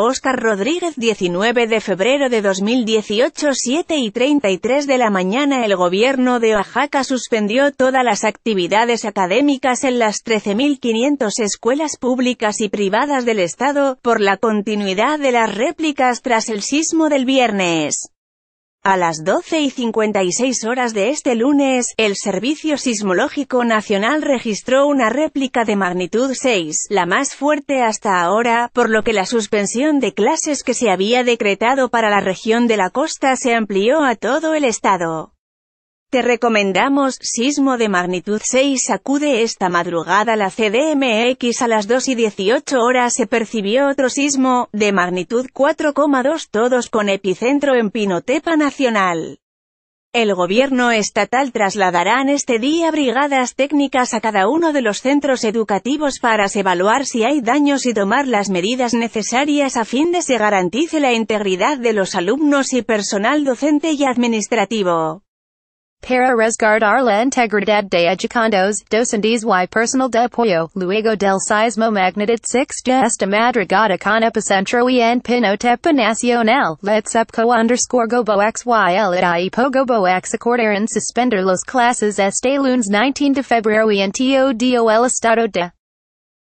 Óscar Rodríguez 19 de febrero de 2018 7 y 33 de la mañana El gobierno de Oaxaca suspendió todas las actividades académicas en las 13.500 escuelas públicas y privadas del Estado, por la continuidad de las réplicas tras el sismo del viernes. A las 12 y 56 horas de este lunes, el Servicio Sismológico Nacional registró una réplica de magnitud 6, la más fuerte hasta ahora, por lo que la suspensión de clases que se había decretado para la región de la costa se amplió a todo el estado. Te recomendamos, sismo de magnitud 6 sacude esta madrugada la CDMX a las 2 y 18 horas se percibió otro sismo, de magnitud 4,2 todos con epicentro en Pinotepa Nacional. El gobierno estatal trasladará en este día brigadas técnicas a cada uno de los centros educativos para evaluar si hay daños y tomar las medidas necesarias a fin de se garantice la integridad de los alumnos y personal docente y administrativo. Para resguardar la integridad de educandos, docentes y personal de apoyo, luego del sismo magnitud 6 de esta madrigada con epicentro y en Pinotepa Nacional, let's upco underscore gobo xyl at iepo gobo x acordaron er suspender las clases este lunes 19 de febrero y en el estado de